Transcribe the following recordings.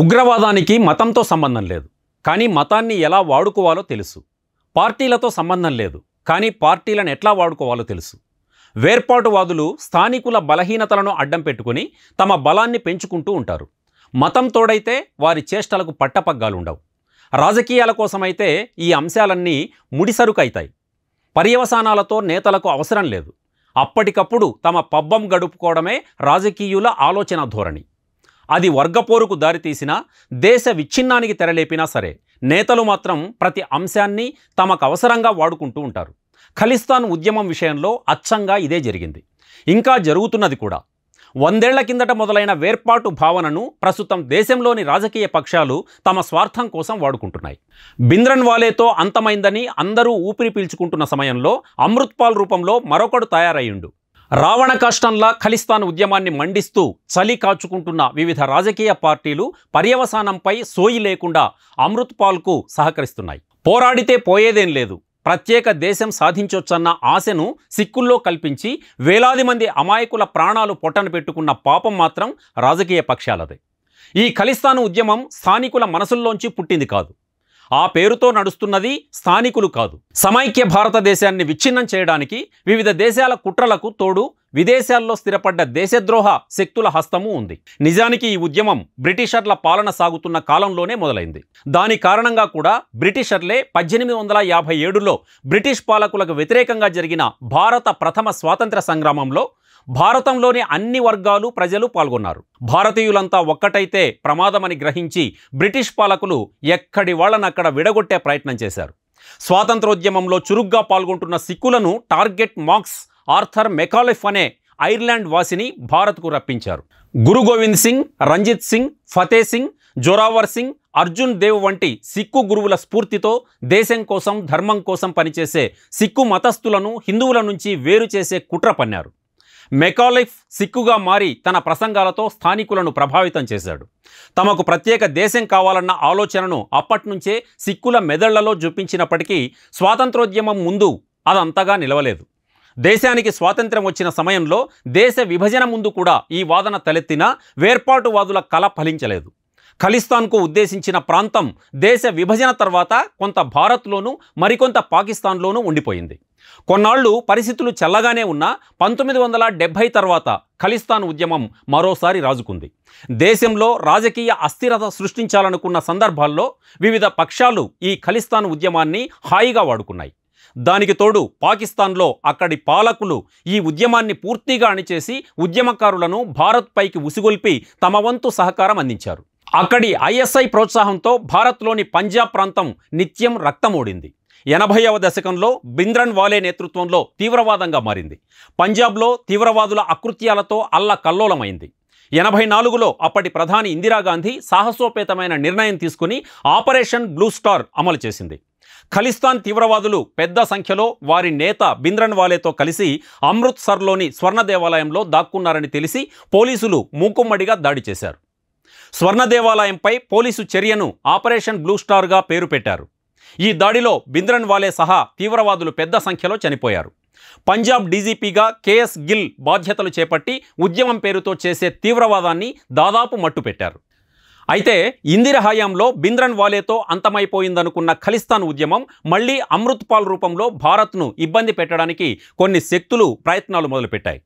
ఉగ్రవాదానికి మతంతో సంబంధం లేదు కానీ మతాన్ని ఎలా వాడుకోవాలో తెలుసు పార్టీలతో సంబంధం లేదు కానీ పార్టీలను ఎట్లా వాడుకోవాలో తెలుసు వేర్పాటువాదులు స్థానికుల బలహీనతలను అడ్డం పెట్టుకుని తమ బలాన్ని పెంచుకుంటూ ఉంటారు మతం తోడైతే వారి చేష్టలకు పట్టపగ్గాలుండవు రాజకీయాల కోసమైతే ఈ అంశాలన్నీ ముడిసరుకైతాయి పర్యవసానాలతో నేతలకు అవసరం లేదు అప్పటికప్పుడు తమ పబ్బం గడుపుకోవడమే రాజకీయుల ఆలోచన ధోరణి అది వర్గపోరుకు దారితీసినా దేశ విచ్ఛిన్నానికి తెరలేపినా సరే నేతలు మాత్రం ప్రతి అంశాన్ని తమకు అవసరంగా వాడుకుంటూ ఉంటారు ఖలిస్తాన్ ఉద్యమం విషయంలో అచ్చంగా ఇదే జరిగింది ఇంకా జరుగుతున్నది కూడా వందేళ్ల కిందట మొదలైన వేర్పాటు భావనను ప్రస్తుతం దేశంలోని రాజకీయ పక్షాలు తమ స్వార్థం కోసం వాడుకుంటున్నాయి బింద్రన్ వాలేతో అంతమైందని అందరూ ఊపిరి పీల్చుకుంటున్న సమయంలో అమృత్పాల్ రూపంలో మరొకడు తయారయ్యుండు రావణ కష్టంలా ఖలిస్తాన్ ఉద్యమాన్ని మండిస్తూ చలి కాచుకుంటున్న వివిధ రాజకీయ పార్టీలు పర్యవసానంపై సోయి లేకుండా అమృత్ పాల్కు సహకరిస్తున్నాయి పోరాడితే పోయేదేం లేదు ప్రత్యేక దేశం సాధించొచ్చన్న ఆశను సిక్కుల్లో కల్పించి వేలాది మంది అమాయకుల ప్రాణాలు పొట్టను పెట్టుకున్న పాపం మాత్రం రాజకీయ పక్షాలదే ఈ ఖలిస్తాన్ ఉద్యమం స్థానికుల మనసుల్లోంచి పుట్టింది కాదు ఆ పేరుతో నడుస్తున్నది స్థానికులు కాదు సమైక్య భారతదేశాన్ని విచ్ఛిన్నం చేయడానికి వివిధ దేశాల కుట్రలకు తోడు విదేశాల్లో స్థిరపడ్డ దేశద్రోహ శక్తుల హస్తము ఉంది నిజానికి ఈ ఉద్యమం బ్రిటిషర్ల పాలన సాగుతున్న కాలంలోనే మొదలైంది దాని కారణంగా కూడా బ్రిటిషర్లే పద్దెనిమిది వందల యాభై ఏడులో బ్రిటిష్ పాలకులకు వ్యతిరేకంగా జరిగిన భారత ప్రథమ స్వాతంత్ర సంగ్రామంలో భారతంలోని అన్ని వర్గాలు ప్రజలు పాల్గొన్నారు భారతీయులంతా ఒక్కటైతే ప్రమాదమని గ్రహించి బ్రిటిష్ పాలకులు ఎక్కడి వాళ్ళనక్కడ విడగొట్టే ప్రయత్నం చేశారు స్వాతంత్రోద్యమంలో చురుగ్గా పాల్గొంటున్న సిక్కులను టార్గెట్ మాక్స్ ఆర్థర్ మెకాలిఫ్ అనే ఐర్లాండ్ వాసిని భారత్కు రప్పించారు గురు గోవింద్ సింగ్ రంజిత్ సింగ్ ఫతే సింగ్ జోరావర్ సింగ్ అర్జున్ దేవ్ వంటి సిక్కు గురువుల స్ఫూర్తితో దేశం కోసం ధర్మం కోసం పనిచేసే సిక్కు మతస్థులను హిందువుల నుంచి వేరు చేసే కుట్ర పన్నారు మెకాలిఫ్ సిక్కుగా మారి తన ప్రసంగాలతో స్థానికులను ప్రభావితం చేశాడు తమకు ప్రత్యేక దేశం కావాలన్న ఆలోచనను అప్పట్నుంచే సిక్కుల మెదళ్లలో చూపించినప్పటికీ స్వాతంత్రోద్యమం ముందు అదంతగా నిలవలేదు దేశానికి స్వాతంత్ర్యం వచ్చిన సమయంలో దేశ విభజన ముందు కూడా ఈ వాదన తలెత్తినా వేర్పాటువాదుల కల ఫలించలేదు ఖలిస్తాన్కు ఉద్దేశించిన ప్రాంతం దేశ విభజన తర్వాత కొంత భారత్లోనూ మరికొంత పాకిస్తాన్లోనూ ఉండిపోయింది కొన్నాళ్ళు పరిస్థితులు చల్లగానే ఉన్నా పంతొమ్మిది వందల డెబ్భై తర్వాత ఖలిస్తాన్ ఉద్యమం మరోసారి రాజుకుంది దేశంలో రాజకీయ అస్థిరత సృష్టించాలనుకున్న సందర్భాల్లో వివిధ పక్షాలు ఈ ఖలిస్తాన్ ఉద్యమాన్ని హాయిగా వాడుకున్నాయి దానికి తోడు పాకిస్తాన్లో అక్కడి పాలకులు ఈ ఉద్యమాన్ని పూర్తిగా అణిచేసి ఉద్యమకారులను భారత్ పైకి ఉసిగొల్పి తమ వంతు సహకారం అందించారు అక్కడి ఐఎస్ఐ ప్రోత్సాహంతో భారత్లోని పంజాబ్ ప్రాంతం నిత్యం రక్తమూడింది ఎనభైవ దశకంలో బింద్రన్ వాలే నేతృత్వంలో తీవ్రవాదంగా మారింది పంజాబ్లో తీవ్రవాదుల అకృత్యాలతో అల్ల కల్లోలమైంది ఎనభై నాలుగులో అప్పటి ప్రధాని ఇందిరాగాంధీ సాహసోపేతమైన నిర్ణయం తీసుకుని ఆపరేషన్ బ్లూ స్టార్ అమలు చేసింది ఖలిస్తాన్ తీవ్రవాదులు పెద్ద సంఖ్యలో వారి నేత బింద్రన్ వాలేతో కలిసి అమృత్సర్లోని స్వర్ణ దేవాలయంలో దాక్కున్నారని తెలిసి పోలీసులు మూకుమ్మడిగా దాడి చేశారు స్వర్ణ దేవాలయంపై పోలీసు చర్యను ఆపరేషన్ బ్లూ స్టార్గా పేరు పెట్టారు ఈ దాడిలో బింద్రన్ వాలే సహా తీవ్రవాదులు పెద్ద సంఖ్యలో చనిపోయారు పంజాబ్ డీజీపీగా కేఎస్ గిల్ బాధ్యతలు చేపట్టి ఉద్యమం పేరుతో చేసే తీవ్రవాదాన్ని దాదాపు మట్టుపెట్టారు అయితే ఇందిర హయాంలో బింద్రన్ వాలేతో అంతమైపోయిందనుకున్న ఖలిస్తాన్ ఉద్యమం మళ్లీ అమృత్ పాల్ రూపంలో భారత్ను ఇబ్బంది పెట్టడానికి కొన్ని శక్తులు ప్రయత్నాలు మొదలుపెట్టాయి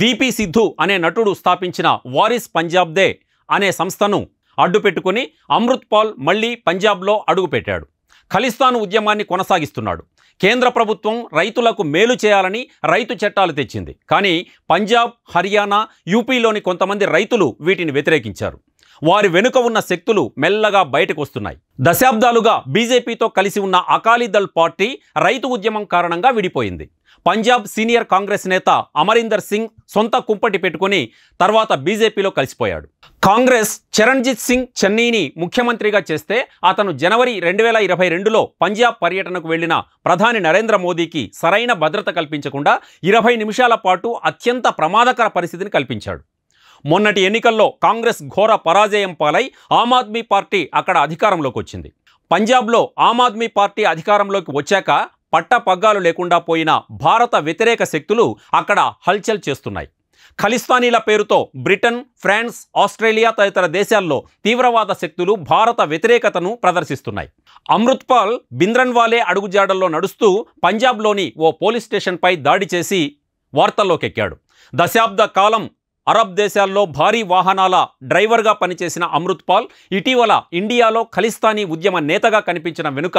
దీపీ సిద్ధు అనే నటుడు స్థాపించిన వారిస్ పంజాబ్దే అనే సంస్థను అడ్డుపెట్టుకుని అమృత్ పాల్ మళ్లీ పంజాబ్లో అడుగుపెట్టాడు ఖలిస్తాన్ ఉద్యమాన్ని కొనసాగిస్తున్నాడు కేంద్ర ప్రభుత్వం రైతులకు మేలు చేయాలని రైతు చట్టాలు తెచ్చింది కానీ పంజాబ్ హర్యానా యూపీలోని కొంతమంది రైతులు వీటిని వ్యతిరేకించారు వారి వెనుక ఉన్న శక్తులు మెల్లగా బయటకు వస్తున్నాయి దశాబ్దాలుగా బీజేపీతో కలిసి ఉన్న అకాలీదళ్ పార్టీ రైతు ఉద్యమం కారణంగా విడిపోయింది పంజాబ్ సీనియర్ కాంగ్రెస్ నేత అమరీందర్ సింగ్ సొంత కుంపటి పెట్టుకుని తర్వాత బీజేపీలో కలిసిపోయాడు కాంగ్రెస్ చరణ్జిత్ సింగ్ చెన్నైని ముఖ్యమంత్రిగా చేస్తే అతను జనవరి రెండు వేల ఇరవై రెండులో పంజాబ్ పర్యటనకు వెళ్లిన ప్రధాని నరేంద్ర మోదీకి సరైన భద్రత కల్పించకుండా ఇరవై నిమిషాల పాటు అత్యంత ప్రమాదకర పరిస్థితిని కల్పించాడు మొన్నటి ఎన్నికల్లో కాంగ్రెస్ ఘోర పరాజయం పాలై ఆమ్ ఆద్మీ పార్టీ అక్కడ అధికారంలోకి వచ్చింది పంజాబ్లో ఆమ్ ఆద్మీ పార్టీ అధికారంలోకి వచ్చాక పట్ట పగ్గాలు లేకుండా పోయిన భారత వ్యతిరేక శక్తులు అక్కడ హల్చల్ చేస్తున్నాయి ఖలిస్తానీల పేరుతో బ్రిటన్ ఫ్రాన్స్ ఆస్ట్రేలియా తదితర దేశాల్లో తీవ్రవాద శక్తులు భారత వ్యతిరేకతను ప్రదర్శిస్తున్నాయి అమృత్పాల్ బింద్రన్వాలే అడుగుజాడల్లో నడుస్తూ పంజాబ్లోని ఓ పోలీస్ స్టేషన్పై దాడి చేసి వార్తల్లోకెక్కాడు దశాబ్ద కాలం అరబ్ దేశాల్లో భారీ వాహనాల డ్రైవర్గా పనిచేసిన అమృత్పాల్ ఇటీవల ఇండియాలో ఖలిస్తానీ ఉద్యమ నేతగా కనిపించిన వెనుక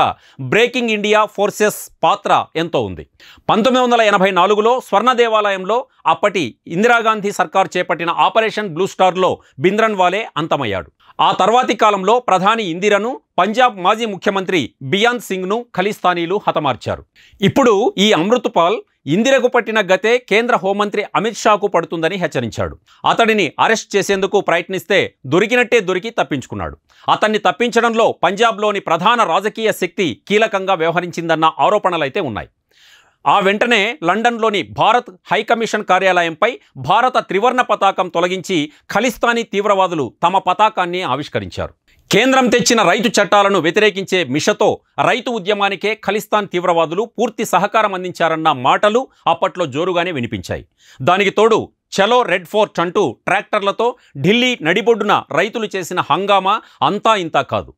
బ్రేకింగ్ ఇండియా ఫోర్సెస్ పాత్ర ఎంతో ఉంది పంతొమ్మిది వందల ఎనభై నాలుగులో స్వర్ణ దేవాలయంలో అప్పటి ఇందిరాగాంధీ సర్కార్ చేపట్టిన ఆపరేషన్ బ్లూ స్టార్లో వాలే అంతమయ్యాడు ఆ తర్వాతి కాలంలో ప్రధాని ఇందిరను పంజాబ్ మాజీ ముఖ్యమంత్రి బియాన్ సింగ్ను ఖలిస్తానీలు హతమార్చారు ఇప్పుడు ఈ అమృత్పాల్ ఇందిరకు పట్టిన గతే కేంద్ర హోంమంత్రి అమిత్ షాకు పడుతుందని హెచ్చరించాడు అతడిని అరెస్ట్ చేసేందుకు ప్రయత్నిస్తే దొరికినట్టే దొరికి తప్పించుకున్నాడు అతన్ని తప్పించడంలో పంజాబ్లోని ప్రధాన రాజకీయ శక్తి కీలకంగా వ్యవహరించిందన్న ఆరోపణలైతే ఉన్నాయి ఆ వెంటనే లండన్లోని భారత్ హైకమిషన్ కార్యాలయంపై భారత త్రివర్ణ పతాకం తొలగించి ఖలిస్తానీ తీవ్రవాదులు తమ పతాకాన్ని ఆవిష్కరించారు కేంద్రం తెచ్చిన రైతు చట్టాలను వ్యతిరేకించే మిషతో రైతు ఉద్యమానికే ఖలిస్తాన్ తీవ్రవాదులు పూర్తి సహకారం అందించారన్న మాటలు అప్పట్లో జోరుగానే వినిపించాయి దానికి తోడు చలో రెడ్ ఫోర్ట్ అంటూ ట్రాక్టర్లతో ఢిల్లీ నడిబొడ్డున రైతులు చేసిన హంగామా అంతా ఇంతా కాదు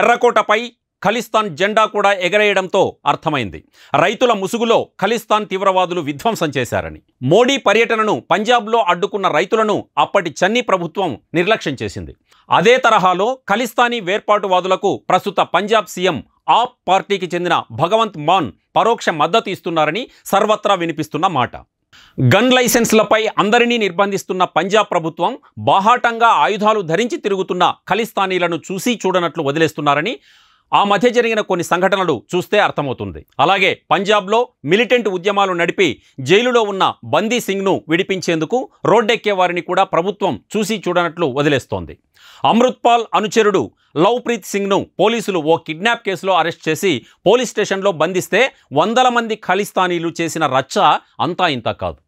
ఎర్రకోటపై ఖలిస్తాన్ జెండా కూడా ఎగరేయడంతో అర్థమైంది రైతుల ముసుగులో ఖలిస్తాన్ తీవ్రవాదులు విధ్వంసం చేశారని మోడీ పర్యటనను పంజాబ్లో అడ్డుకున్న రైతులను అప్పటి చన్నీ ప్రభుత్వం నిర్లక్ష్యం చేసింది అదే తరహాలో ఖలిస్తానీ వేర్పాటువాదులకు ప్రస్తుత పంజాబ్ సీఎం ఆప్ పార్టీకి చెందిన భగవంత్ మాన్ పరోక్ష మద్దతు ఇస్తున్నారని సర్వత్రా వినిపిస్తున్న మాట గన్ లైసెన్స్లపై అందరినీ నిర్బంధిస్తున్న పంజాబ్ ప్రభుత్వం బాహాటంగా ఆయుధాలు ధరించి తిరుగుతున్న ఖలిస్తానీలను చూసి చూడనట్లు వదిలేస్తున్నారని ఆ మధ్య జరిగిన కొన్ని సంఘటనలు చూస్తే అర్థమవుతుంది అలాగే పంజాబ్లో మిలిటెంట్ ఉద్యమాలు నడిపి జైలులో ఉన్న బందీ సింగ్ను విడిపించేందుకు రోడ్డెక్కే వారిని కూడా ప్రభుత్వం చూసి చూడనట్లు వదిలేస్తోంది అమృత్పాల్ అనుచరుడు లవ్ప్రీత్ సింగ్ను పోలీసులు ఓ కిడ్నాప్ కేసులో అరెస్ట్ చేసి పోలీస్ స్టేషన్లో బంధిస్తే వందల మంది ఖలిస్తానీలు చేసిన రచ్చ అంతా ఇంత కాదు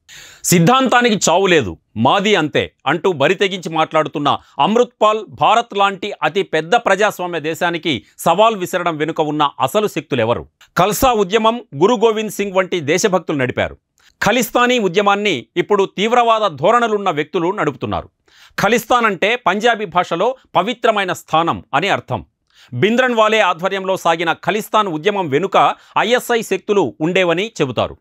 సిద్ధాంతానికి చావు లేదు మాది అంతే అంటూ బరితెగించి మాట్లాడుతున్న అమృత్పాల్ భారత్ లాంటి అతి పెద్ద ప్రజాస్వామ్య దేశానికి సవాల్ విసరడం వెనుక ఉన్న అసలు శక్తులెవరు కల్సా ఉద్యమం గురు గోవింద్ సింగ్ వంటి దేశభక్తులు నడిపారు ఖలిస్తానీ ఉద్యమాన్ని ఇప్పుడు తీవ్రవాద ధోరణులున్న వ్యక్తులు నడుపుతున్నారు ఖలిస్తాన్ అంటే పంజాబీ భాషలో పవిత్రమైన స్థానం అని అర్థం బింద్రన్ వాలే ఆధ్వర్యంలో సాగిన ఖలిస్తాన్ ఉద్యమం వెనుక ఐఎస్ఐ శక్తులు ఉండేవని చెబుతారు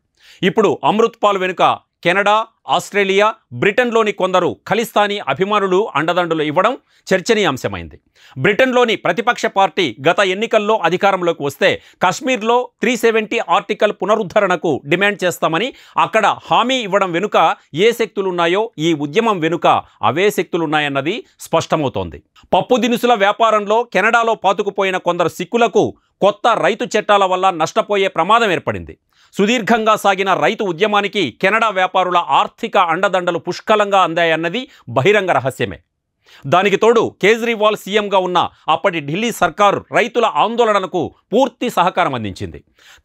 ఇప్పుడు అమృత్పాల్ వెనుక కెనడా ఆస్ట్రేలియా బ్రిటన్లోని కొందరు ఖలిస్తానీ అభిమానులు అండదండలు ఇవ్వడం చర్చనీయాంశమైంది బ్రిటన్లోని ప్రతిపక్ష పార్టీ గత ఎన్నికల్లో అధికారంలోకి వస్తే కశ్మీర్లో త్రీ సెవెంటీ ఆర్టికల్ పునరుద్ధరణకు డిమాండ్ చేస్తామని అక్కడ హామీ ఇవ్వడం వెనుక ఏ శక్తులున్నాయో ఈ ఉద్యమం వెనుక అవే శక్తులున్నాయన్నది స్పష్టమవుతోంది పప్పు దినుసుల వ్యాపారంలో కెనడాలో పాతుకుపోయిన కొందరు సిక్కులకు కొత్త రైతు చట్టాల వల్ల నష్టపోయే ప్రమాదం ఏర్పడింది సుదీర్ఘంగా సాగిన రైతు ఉద్యమానికి కెనడా వ్యాపారుల ఆర్థిక అండదండలు పుష్కలంగా అందాయన్నది బహిరంగ రహస్యమే దానికి తోడు కేజ్రీవాల్ సీఎంగా ఉన్న అప్పటి ఢిల్లీ సర్కారు రైతుల ఆందోళనకు పూర్తి సహకారం అందించింది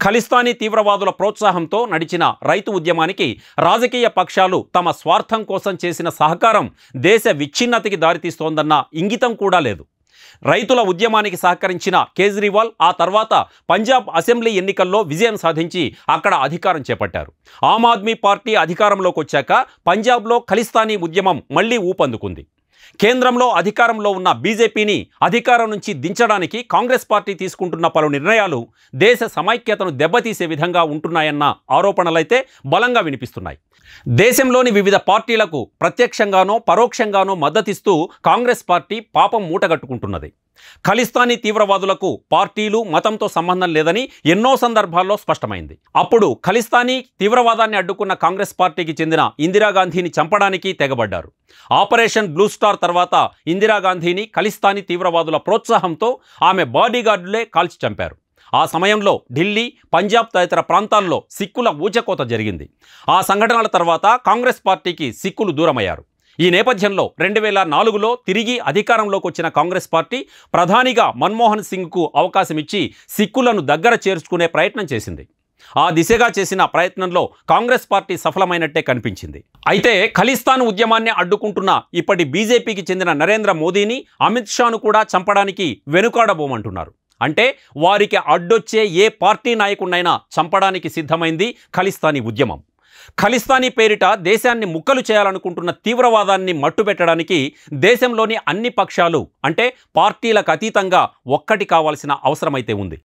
ఖలిస్తానీ తీవ్రవాదుల ప్రోత్సాహంతో నడిచిన రైతు ఉద్యమానికి రాజకీయ పక్షాలు తమ స్వార్థం కోసం చేసిన సహకారం దేశ విచ్ఛిన్నతకి దారితీస్తోందన్న ఇంగితం కూడా లేదు రైతుల ఉద్యమానికి సహకరించిన కేజ్రీవాల్ ఆ తర్వాత పంజాబ్ అసెంబ్లీ ఎన్నికల్లో విజయం సాధించి అక్కడ అధికారం చేపట్టారు ఆమ్ ఆద్మీ పార్టీ అధికారంలోకి వచ్చాక పంజాబ్లో ఖలిస్తానీ ఉద్యమం మళ్లీ ఊపందుకుంది కేంద్రంలో అధికారంలో ఉన్న బీజేపీని అధికారం నుంచి దించడానికి కాంగ్రెస్ పార్టీ తీసుకుంటున్న పలు నిర్ణయాలు దేశ సమైక్యతను దెబ్బతీసే విధంగా ఉంటున్నాయన్న ఆరోపణలైతే బలంగా వినిపిస్తున్నాయి దేశంలోని వివిధ పార్టీలకు ప్రత్యక్షంగానో పరోక్షంగానో మద్దతిస్తూ కాంగ్రెస్ పార్టీ పాపం మూటగట్టుకుంటున్నది ఖలిస్తానీ తీవ్రవాదులకు పార్టీలు మతంతో సంబంధం లేదని ఎన్నో సందర్భాల్లో స్పష్టమైంది అప్పుడు ఖలిస్తానీ తీవ్రవాదాన్ని అడ్డుకున్న కాంగ్రెస్ పార్టీకి చెందిన ఇందిరాగాంధీని చంపడానికి తెగబడ్డారు ఆపరేషన్ బ్లూ స్టార్ తర్వాత ఇందిరాగాంధీని ఖలిస్తానీ తీవ్రవాదుల ప్రోత్సాహంతో ఆమె బాడీగార్డులే కాల్చి చంపారు ఆ సమయంలో ఢిల్లీ పంజాబ్ తదితర ప్రాంతాల్లో సిక్కుల ఊచకోత జరిగింది ఆ సంఘటనల తర్వాత కాంగ్రెస్ పార్టీకి సిక్కులు దూరమయ్యారు ఈ నేపథ్యంలో రెండు వేల నాలుగులో తిరిగి అధికారంలోకి వచ్చిన కాంగ్రెస్ పార్టీ ప్రధానిగా మన్మోహన్ సింగ్కు అవకాశం ఇచ్చి సిక్కులను దగ్గర చేర్చుకునే ప్రయత్నం చేసింది ఆ దిశగా చేసిన ప్రయత్నంలో కాంగ్రెస్ పార్టీ సఫలమైనట్టే కనిపించింది అయితే ఖలిస్తాన్ ఉద్యమాన్ని అడ్డుకుంటున్న ఇప్పటి బీజేపీకి చెందిన నరేంద్ర మోదీని అమిత్ షాను కూడా చంపడానికి వెనుకాడబోమంటున్నారు అంటే వారికి అడ్డొచ్చే ఏ పార్టీ నాయకుడినైనా చంపడానికి సిద్ధమైంది ఖలిస్తానీ ఉద్యమం ఖలిస్తానీ పేరిట దేశాన్ని ముక్కలు చేయాలనుకుంటున్న తీవ్రవాదాన్ని మట్టుబెట్టడానికి దేశంలోని అన్ని పక్షాలు అంటే పార్టీలకు అతీతంగా ఒక్కటి కావాల్సిన అవసరమైతే ఉంది